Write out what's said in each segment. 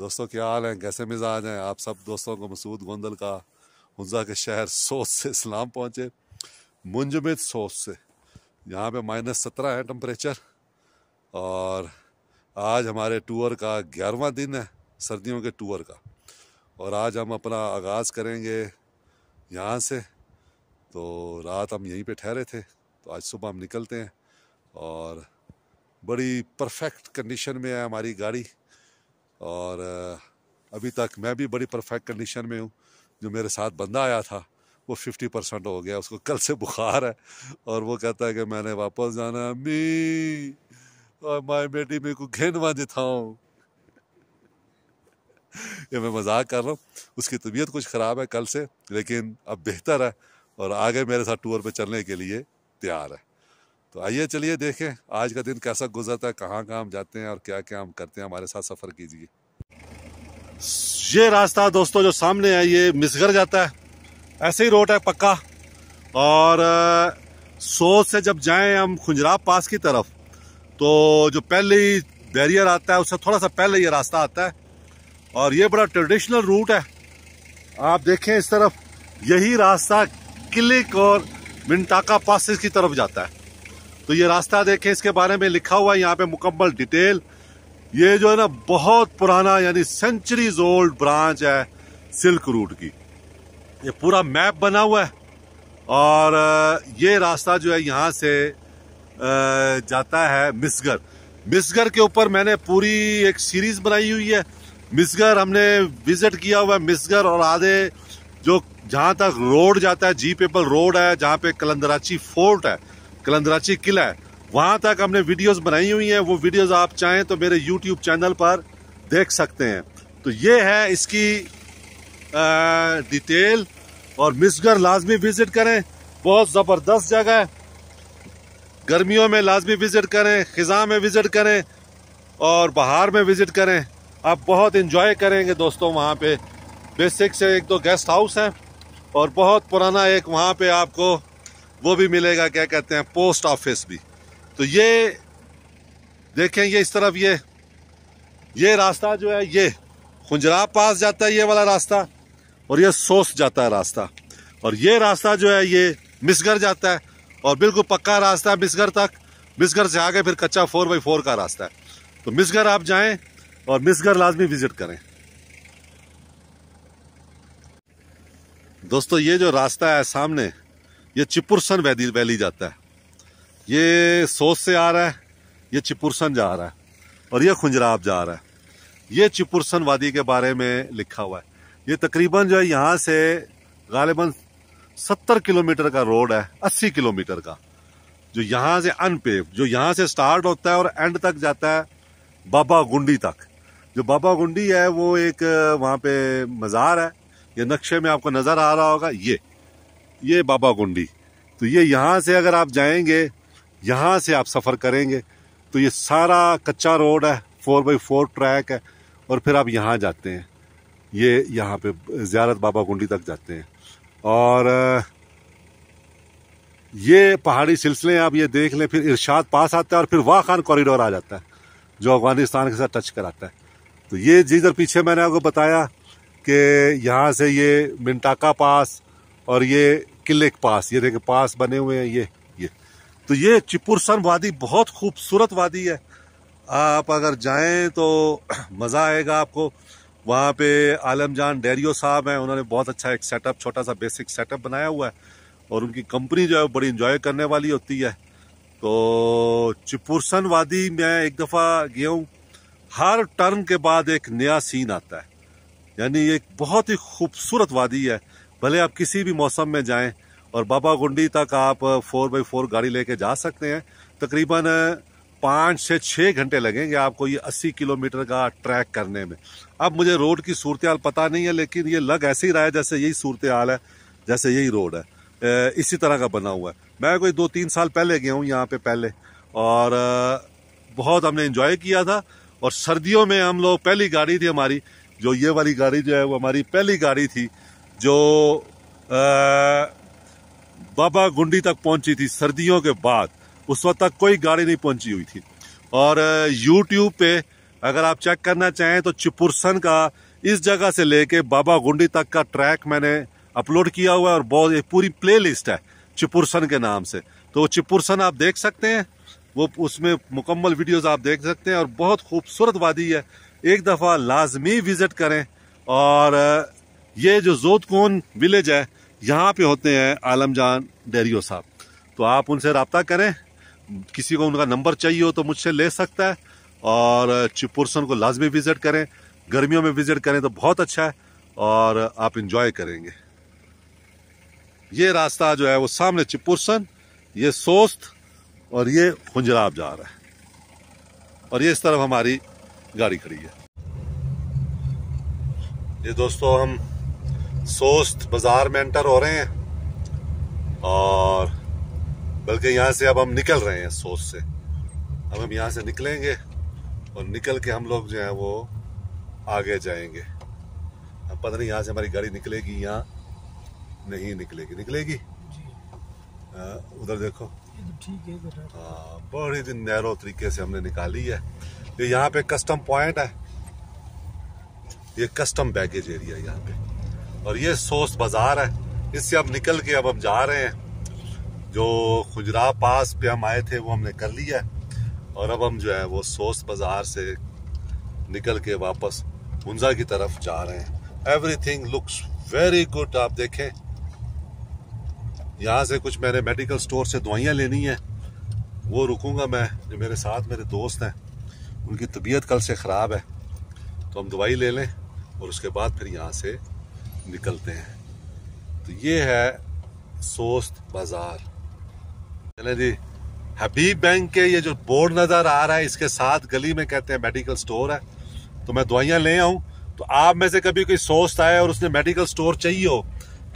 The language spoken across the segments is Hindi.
दोस्तों क्या हाल हैं कैसे मिजाज हैं आप सब दोस्तों को मसूद गोंदल का हंजा के शहर सोस से इस्लाम पहुँचे मुंजमद सोस से यहाँ पे माइनस सत्रह है टम्परेचर और आज हमारे टूर का ग्यारहवा दिन है सर्दियों के टूर का और आज हम अपना आगाज़ करेंगे यहाँ से तो रात हम यहीं पे ठहरे थे तो आज सुबह हम निकलते हैं और बड़ी परफेक्ट कंडीशन में है हमारी गाड़ी और अभी तक मैं भी बड़ी परफेक्ट कंडीशन में हूँ जो मेरे साथ बंदा आया था वो फिफ्टी परसेंट हो गया उसको कल से बुखार है और वो कहता है कि मैंने वापस जाना है अम्मी और माए बेटी मेरे को घेन देता था ये मैं मजाक कर रहा हूँ उसकी तबीयत कुछ ख़राब है कल से लेकिन अब बेहतर है और आगे मेरे साथ टूर पे चलने के लिए तैयार है तो आइए चलिए देखें आज का दिन कैसा गुजरता है कहाँ कहाँ हम जाते हैं और क्या क्या हम करते हैं हमारे साथ सफ़र कीजिए ये रास्ता दोस्तों जो सामने है ये मिसगर जाता है ऐसे ही रोड है पक्का और सोच से जब जाएं हम खुंजराब पास की तरफ तो जो पहले ही बैरियर आता है उससे थोड़ा सा पहले ये रास्ता आता है और ये बड़ा ट्रेडिशनल रूट है आप देखें इस तरफ यही रास्ता किलिक और मिनटाका पासिस की तरफ जाता है तो ये रास्ता देखें इसके बारे में लिखा हुआ है यहाँ पे मुकम्मल डिटेल ये जो है ना बहुत पुराना यानी सेंचुरीज ओल्ड ब्रांच है सिल्क रूट की ये पूरा मैप बना हुआ है और ये रास्ता जो है यहाँ से जाता है मिसगर मिसगर के ऊपर मैंने पूरी एक सीरीज बनाई हुई है मिसगर हमने विजिट किया हुआ है मिसगर और आधे जो जहाँ तक रोड जाता है जी पेपल रोड है जहाँ पे कलंदराची फोर्ट है कलंदराची किला है वहाँ तक हमने वीडियोस बनाई हुई हैं वो वीडियोस आप चाहें तो मेरे यूट्यूब चैनल पर देख सकते हैं तो ये है इसकी आ, डिटेल और मिसगर लाजमी विज़िट करें बहुत ज़बरदस्त जगह है गर्मियों में लाजमी विज़िट करें ख़ज़ा में विज़िट करें और बहार में विज़िट करें आप बहुत इन्जॉय करेंगे दोस्तों वहाँ पर बेसिक से एक दो गेस्ट हाउस हैं और बहुत पुराना एक वहाँ पे आपको वो भी मिलेगा क्या कहते हैं पोस्ट ऑफिस भी तो ये देखें ये इस तरफ ये ये रास्ता जो है ये खुंजरा पास जाता है ये वाला रास्ता और ये सोस जाता है रास्ता और ये रास्ता जो है ये मिसगर जाता है और बिल्कुल पक्का रास्ता है मिसगर तक मिसगर से आगे फिर कच्चा फोर बाई फोर का रास्ता है तो मिसगर आप जाएं और मिसगर लाजमी विज़िट करें दोस्तों ये जो रास्ता है सामने ये चिपुरसन वैली वैली जाता है ये सोस से आ रहा है ये चिपुरसन जा रहा है और ये खुंजराब जा रहा है ये चिपुरसन वादी के बारे में लिखा हुआ है ये तकरीबन जो है यहाँ से गालिबा सत्तर किलोमीटर का रोड है अस्सी किलोमीटर का जो यहाँ से अनपेव जो यहाँ से स्टार्ट होता है और एंड तक जाता है बाबा गुंडी तक जो बाबा गुंडी है वो एक वहाँ पे मज़ार है ये नक्शे में आपको नज़र आ रहा होगा ये ये बाबा गुंडी तो ये यहाँ से अगर आप जाएंगे यहाँ से आप सफ़र करेंगे तो ये सारा कच्चा रोड है फोर बाई फोर ट्रैक है और फिर आप यहाँ जाते हैं ये यहाँ पे ज़्यारत बाबा गुंडी तक जाते हैं और ये पहाड़ी सिलसिले आप ये देख लें फिर इर्शाद पास आता है और फिर वाह खान कॉरिडोर आ जाता है जो अफगानिस्तान के साथ टच कराता है तो ये जिधर पीछे मैंने आपको बताया कि यहाँ से ये मिनटाका पास और ये किले के पास ये देखिए पास बने हुए हैं ये ये तो ये चिपुरसन वादी बहुत खूबसूरत वादी है आप अगर जाएं तो मज़ा आएगा आपको वहाँ पे आलमजान डेरियो साहब हैं उन्होंने बहुत अच्छा एक सेटअप छोटा सा बेसिक सेटअप बनाया हुआ है और उनकी कंपनी जो है बड़ी इंजॉय करने वाली होती है तो चिपुरसन वादी में एक दफ़ा गया हूँ हर टर्न के बाद एक नया सीन आता है यानी एक बहुत ही खूबसूरत वादी है भले आप किसी भी मौसम में जाएं और बाबा गुंडी तक आप फोर बाई फोर गाड़ी लेके जा सकते हैं तकरीबन पाँच से छः घंटे लगेंगे आपको ये अस्सी किलोमीटर का ट्रैक करने में अब मुझे रोड की सूरत हाल पता नहीं है लेकिन ये लग ऐसे ही रहा है जैसे यही सूरत हाल है जैसे यही रोड है इसी तरह का बना हुआ है मैं कोई दो तीन साल पहले गया हूँ यहाँ पे पहले और बहुत हमने इन्जॉय किया था और सर्दियों में हम लोग पहली गाड़ी थी हमारी जो ये वाली गाड़ी जो है वो हमारी पहली गाड़ी थी जो आ, बाबा गुंडी तक पहुंची थी सर्दियों के बाद उस वक्त तक कोई गाड़ी नहीं पहुंची हुई थी और यूट्यूब पे अगर आप चेक करना चाहें तो चिपुरसन का इस जगह से लेके बाबा गुंडी तक का ट्रैक मैंने अपलोड किया हुआ है और बहुत एक पूरी प्लेलिस्ट है चिपुरसन के नाम से तो चिपुरसन आप देख सकते हैं वो उसमें मुकम्मल वीडियोस आप देख सकते हैं और बहुत खूबसूरत वादी है एक दफ़ा लाजमी विज़िट करें और ये जो जोतकोन विलेज है यहाँ पे होते हैं आलमजान डेरियो साहब तो आप उनसे रबता करें किसी को उनका नंबर चाहिए हो तो मुझसे ले सकता है और चिपुरसन को लाजमी विज़िट करें गर्मियों में विज़िट करें तो बहुत अच्छा है और आप इंजॉय करेंगे ये रास्ता जो है वो सामने चिपुरसन ये सोस्त और ये खुंजराब जा रहा है और ये इस तरफ हमारी गाड़ी खड़ी है ये दोस्तों हम सोस्त बाजार में एंटर हो रहे हैं और बल्कि यहाँ से अब हम निकल रहे हैं सोस्त से अब हम यहाँ से निकलेंगे और निकल के हम लोग जो है वो आगे जाएंगे अब पता नहीं यहाँ से हमारी गाड़ी निकलेगी यहाँ नहीं निकलेगी निकलेगी उधर देखो तो ठीक है बड़ी दिन नैरो तरीके से हमने निकाली है ये यहाँ पे कस्टम पॉइंट है ये कस्टम बैगेज एरिया यहाँ पे और ये सोस बाज़ार है इससे अब निकल के अब हम जा रहे हैं जो खुजरा पास पे हम आए थे वो हमने कर लिया है और अब हम जो है वो सोस बाज़ार से निकल के वापस मुंजा की तरफ जा रहे हैं एवरीथिंग लुक्स वेरी गुड आप देखें यहाँ से कुछ मैंने मेडिकल स्टोर से दवाइयाँ लेनी है वो रुकूंगा मैं जो मेरे साथ मेरे दोस्त हैं उनकी तबीयत कल से ख़राब है तो हम दवाई ले लें और उसके बाद फिर यहाँ से निकलते हैं तो ये है सोस्त बाज़ार चले जी हबीब बैंक के ये जो बोर्ड नज़र आ रहा है इसके साथ गली में कहते हैं मेडिकल स्टोर है तो मैं दवाइयाँ ले आऊँ तो आप में से कभी कोई सोस्त आए और उसने मेडिकल स्टोर चाहिए हो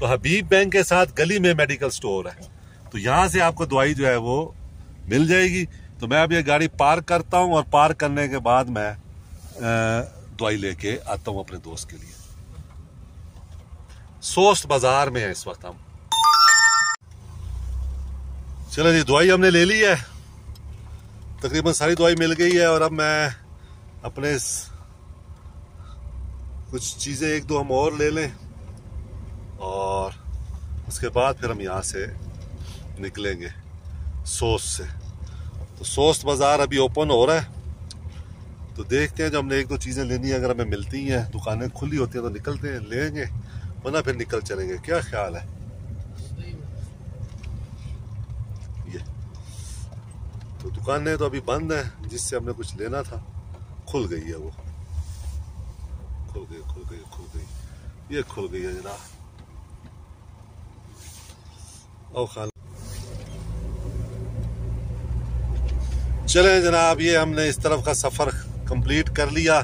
तो हबीब बैंक के साथ गली में मेडिकल स्टोर है तो यहाँ से आपको दवाई जो है वो मिल जाएगी तो मैं अब ये गाड़ी पार्क करता हूँ और पार्क करने के बाद मैं दवाई लेके आता हूँ अपने दोस्त के लिए सोस्ट बाजार में है इस वक्त हम चलो जी दवाई हमने ले ली है तकरीबन सारी दवाई मिल गई है और अब मैं अपने कुछ चीज़ें एक दो हम और ले लें और उसके बाद फिर हम यहाँ से निकलेंगे सोस से तो सोस्त बाज़ार अभी ओपन हो रहा है तो देखते हैं जो हमने एक दो चीज़ें लेनी है अगर हमें मिलती हैं दुकानें खुली होती हैं तो निकलते हैं लेंगे वरना फिर निकल चलेंगे क्या ख्याल है ये तो दुकानें तो अभी बंद हैं जिससे हमने कुछ लेना था खुल गई है वो खुल गई खुल गई खुल गई ये खुल गई है जना और खान चले जनाब ये हमने इस तरफ का सफ़र कंप्लीट कर लिया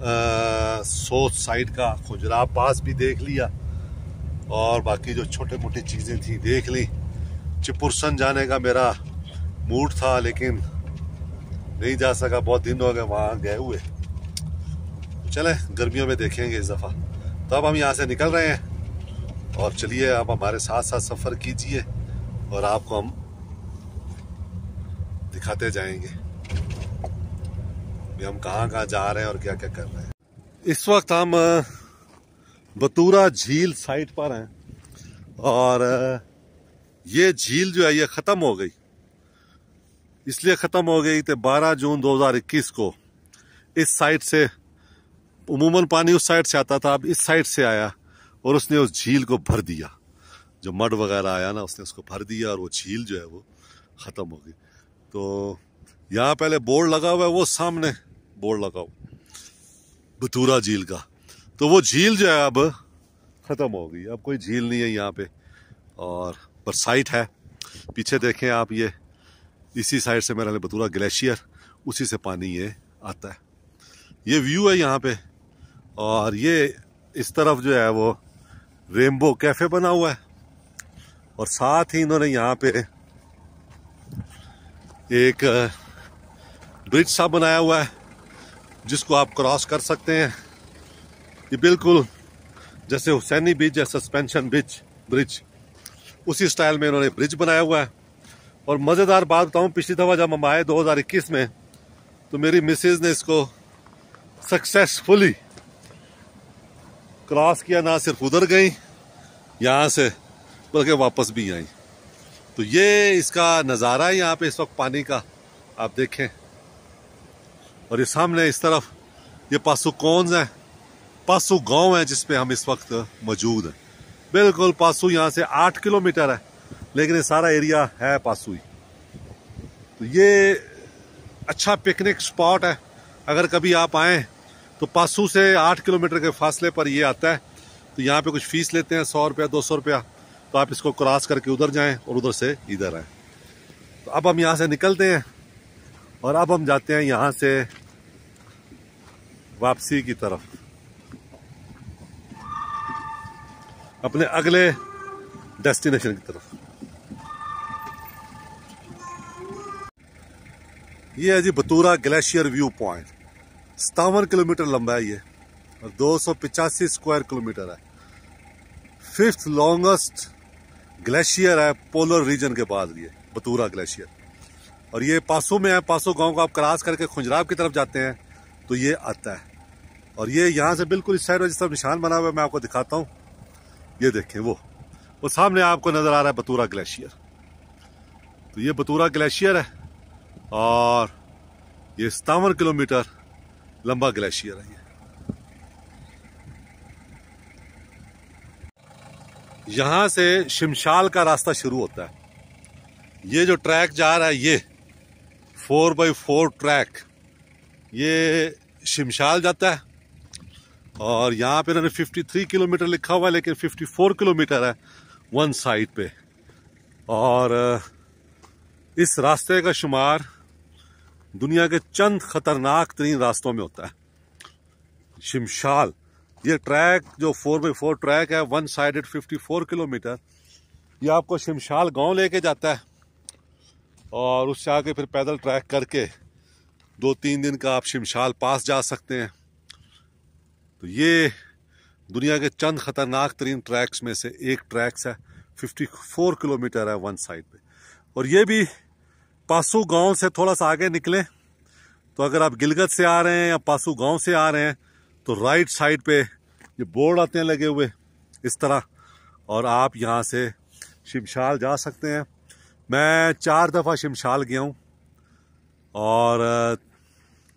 सोच साइड का खुजरा पास भी देख लिया और बाकी जो छोटे मोटी चीज़ें थी देख ली चिपुरसन जाने का मेरा मूड था लेकिन नहीं जा सका बहुत दिन हो गए वहाँ गए हुए चले गर्मियों में देखेंगे इस दफ़ा तो अब हम यहाँ से निकल रहे हैं और चलिए आप हमारे साथ साथ सफ़र कीजिए और आपको हम दिखाते जाएंगे మేం కహా కా జా రహే హే ఔర్ క్యా క్యా కర్ రహే హే ఇస్ వక్త్ హమ్ బతురా జహీల్ సైట్ పర్ హే ఔర్ యే జహీల్ జో హే యే ఖతమ్ హో గయీ ఇస్లియే ఖతమ్ హో గయీ థే 12 జూన్ 2021 కో ఇస్ సైట్ సే ఉమూమన్ పాని ఉస్ సైట్ సే ఆతా థా అబ్ ఇస్ సైట్ సే ఆయా ఔర్ ఉస్నే ఉస్ జహీల్ కో భర్ దియా జో మడ్ వగైరా ఆయా నా ఉస్నే ఉస్కో భర్ దియా ఔర్ वो జహీల్ జో హే वो ఖతమ్ హో గయీ తో యహా పహలే బోర్ లగా హవా హే वो సామ్నే बोर्ड लगाओ बतूरा झील का तो वो झील जो है अब ख़त्म हो गई अब कोई झील नहीं है यहाँ पे और पर साइट है पीछे देखें आप ये इसी साइड से मेरा बतूरा ग्लेशियर उसी से पानी ये आता है ये व्यू है यहाँ पे और ये इस तरफ जो है वो रेनबो कैफ़े बना हुआ है और साथ ही इन्होंने यहाँ पे एक ब्रिज सा बनाया हुआ है जिसको आप क्रॉस कर सकते हैं ये बिल्कुल जैसे हुसैनी ब्रिज या सस्पेंशन ब्रिज ब्रिज उसी स्टाइल में इन्होंने ब्रिज बनाया हुआ है और मज़ेदार बात बताऊँ पिछली दफ़ा जब हम आए 2021 में तो मेरी मिसेज ने इसको सक्सेसफुली क्रॉस किया ना सिर्फ उधर गई यहाँ से बल्कि वापस भी आई तो ये इसका नज़ारा है यहाँ पे इस वक्त पानी का आप देखें और ये सामने इस तरफ ये पासू कौन है पासू गांव है जिसपे हम इस वक्त मौजूद हैं बिल्कुल पासू यहाँ से आठ किलोमीटर है लेकिन ये सारा एरिया है पासू ही तो ये अच्छा पिकनिक स्पॉट है अगर कभी आप आएँ तो पासू से आठ किलोमीटर के फासले पर ये आता है तो यहाँ पे कुछ फीस लेते हैं सौ रुपया दो सौ रुपया तो आप इसको क्रॉस करके उधर जाएं और उधर से इधर आएँ तो अब हम यहाँ से निकलते हैं और अब हम जाते हैं यहाँ से वापसी की तरफ अपने अगले डेस्टिनेशन की तरफ ये है जी बतूरा ग्लेशियर व्यू पॉइंट सतावन किलोमीटर लंबा है ये और दो स्क्वायर किलोमीटर है फिफ्थ लॉन्गेस्ट ग्लेशियर है पोलर रीजन के बाद ये बतूरा ग्लेशियर और ये पासो में है पासो गांव को आप क्रॉस करके खुंजराब की तरफ जाते हैं तो ये आता है और ये यहाँ से बिल्कुल इस साइड में जिस तरफ निशान बना हुआ है मैं आपको दिखाता हूँ ये देखें वो वो सामने आपको नज़र आ रहा है बतूरा ग्लेशियर तो ये बतूरा ग्लेशियर है और ये सतावन किलोमीटर लंबा ग्लेशियर है ये यहाँ से शिमशाल का रास्ता शुरू होता है ये जो ट्रैक जा रहा है ये फोर बाई फोर ट्रैक ये शमशाल जाता है और यहाँ पे इन्होंने 53 किलोमीटर लिखा हुआ है लेकिन 54 किलोमीटर है वन साइड पे और इस रास्ते का शुमार दुनिया के चंद ख़तरनाक तरीन रास्तों में होता है शमशाल ये ट्रैक जो फोर बाई फोर ट्रैक है वन फिफ़्टी 54 किलोमीटर ये आपको शमशाल गांव लेके जाता है और उससे आके फिर पैदल ट्रैक करके दो तीन दिन का आप शिमशाल पास जा सकते हैं तो ये दुनिया के चंद ख़तरनाक तरीन ट्रैक्स में से एक ट्रैक्स है 54 किलोमीटर है वन साइड पे और ये भी पासू गांव से थोड़ा सा आगे निकले तो अगर आप गिलगत से आ रहे हैं या पासु गांव से आ रहे हैं तो राइट साइड पे ये बोर्ड आते हैं लगे हुए इस तरह और आप यहाँ से शिमशाल जा सकते हैं मैं चार दफ़ा शिमशाल गया हूँ और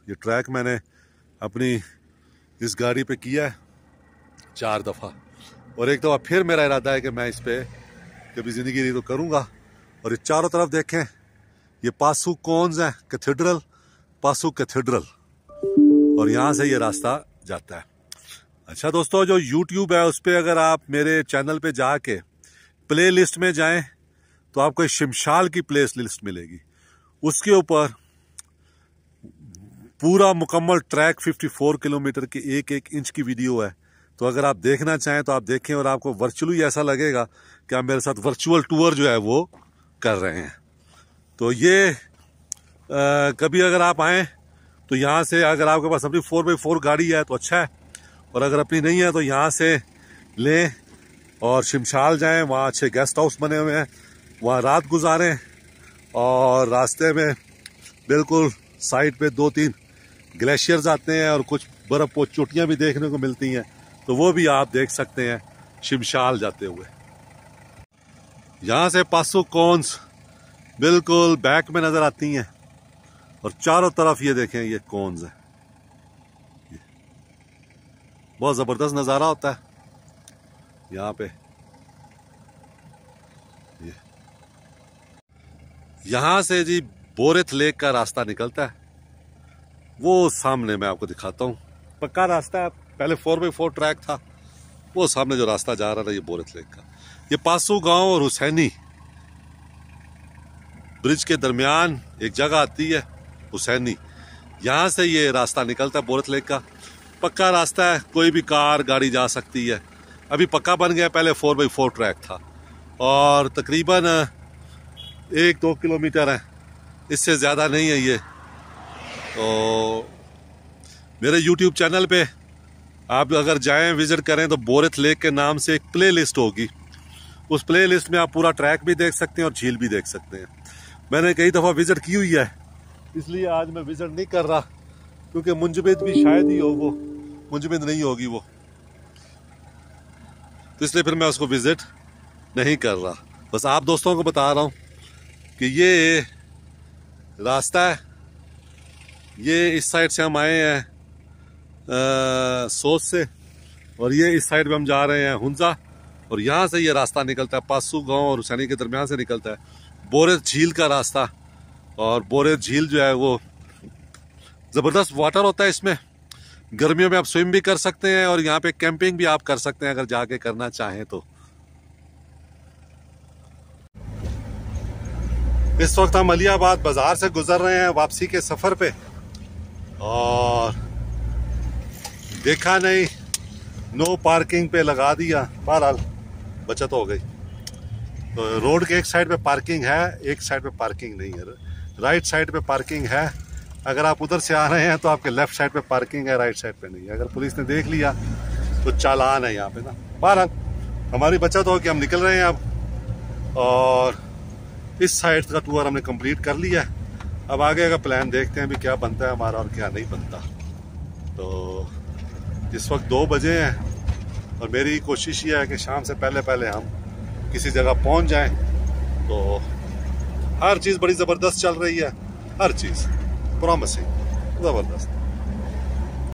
ये ट्रैक मैंने अपनी इस गाड़ी पे किया है चार दफ़ा और एक दफ़ा फिर मेरा इरादा है कि मैं इस पर कभी ज़िंदगी नहीं तो करूँगा और ये चारों तरफ देखें ये पासू कौनस हैं कैथेड्रल पासू कैथेड्रल और यहाँ से ये रास्ता जाता है अच्छा दोस्तों जो यूट्यूब है उस पर अगर आप मेरे चैनल पे जाके प्ले लिस्ट में जाएं तो आपको एक शिमशाल की प्लेस लिस्ट मिलेगी उसके ऊपर पूरा मुकम्मल ट्रैक 54 किलोमीटर की एक एक इंच की वीडियो है तो अगर आप देखना चाहें तो आप देखें और आपको वर्चुअली ऐसा लगेगा कि आप मेरे साथ वर्चुअल टूर जो है वो कर रहे हैं तो ये आ, कभी अगर आप आएँ तो यहाँ से अगर आपके पास अपनी फोर बाई फोर गाड़ी है तो अच्छा है और अगर अपनी नहीं है तो यहाँ से लें और शिमशाल जाएँ वहाँ अच्छे गेस्ट हाउस बने हुए हैं वहाँ रात गुजारें और रास्ते में बिल्कुल साइड पे दो तीन ग्लेशियर्स आते हैं और कुछ बर्फ़ पो चोटियाँ भी देखने को मिलती हैं तो वो भी आप देख सकते हैं शिमशाल जाते हुए यहाँ से पासो कॉन्स बिल्कुल बैक में नज़र आती हैं और चारों तरफ ये देखें ये कॉन्स हैं बहुत ज़बरदस्त नज़ारा होता है यहाँ पे यहाँ से जी बोरेथ लेक का रास्ता निकलता है वो सामने मैं आपको दिखाता हूँ पक्का रास्ता है पहले फोर बाई फोर ट्रैक था वो सामने जो रास्ता जा रहा था ये बोरेथ लेक का ये पासू गांव और हुसैनी ब्रिज के दरमियान एक जगह आती है हुसैनी यहाँ से ये रास्ता निकलता है बोरेथ लेक का पक्का रास्ता है कोई भी कार गाड़ी जा सकती है अभी पक्का बन गया पहले फोर बाई फोर ट्रैक था और तकरीबन एक दो किलोमीटर है इससे ज़्यादा नहीं है ये तो मेरे यूट्यूब चैनल पे आप अगर जाएं विज़िट करें तो बोरेथ लेक के नाम से एक प्ले लिस्ट होगी उस प्ले लिस्ट में आप पूरा ट्रैक भी देख सकते हैं और झील भी देख सकते हैं मैंने कई दफ़ा विज़िट की हुई है इसलिए आज मैं विज़िट नहीं कर रहा क्योंकि मुंजबिद भी शायद ही हो वो मुंजबिद नहीं होगी वो तो इसलिए फिर मैं उसको विज़िट नहीं कर रहा बस आप दोस्तों को बता रहा हूँ कि ये रास्ता है ये इस साइड से हम आए हैं सोच से और ये इस साइड पे हम जा रहे हैं हुंजा और यहाँ से ये रास्ता निकलता है पासू गांव और हुसैनी के दरमियान से निकलता है बोरेत झील का रास्ता और बोरेत झील जो है वो ज़बरदस्त वाटर होता है इसमें गर्मियों में आप स्विम भी कर सकते हैं और यहाँ पे कैंपिंग भी आप कर सकते हैं अगर जाके करना चाहें तो इस वक्त हम अलियाबाद बाज़ार से गुज़र रहे हैं वापसी के सफ़र पे और देखा नहीं नो पार्किंग पे लगा दिया बहरहाल बचत हो गई तो रोड के एक साइड पे पार्किंग है एक साइड पे पार्किंग नहीं है राइट साइड पे पार्किंग है अगर आप उधर से आ रहे हैं तो आपके लेफ़्ट साइड पे पार्किंग है राइट साइड पे नहीं है अगर पुलिस ने देख लिया तो चालान है यहाँ पे ना बहरहाल हमारी बचत हो कि हम निकल रहे हैं अब और इस साइड का टूर हमने कंप्लीट कर लिया है अब आगे का प्लान देखते हैं भी क्या बनता है हमारा और क्या नहीं बनता तो इस वक्त दो बजे हैं और मेरी कोशिश ये है कि शाम से पहले पहले हम किसी जगह पहुंच जाएं तो हर चीज़ बड़ी ज़बरदस्त चल रही है हर चीज़ प्रॉमिसिंग ज़बरदस्त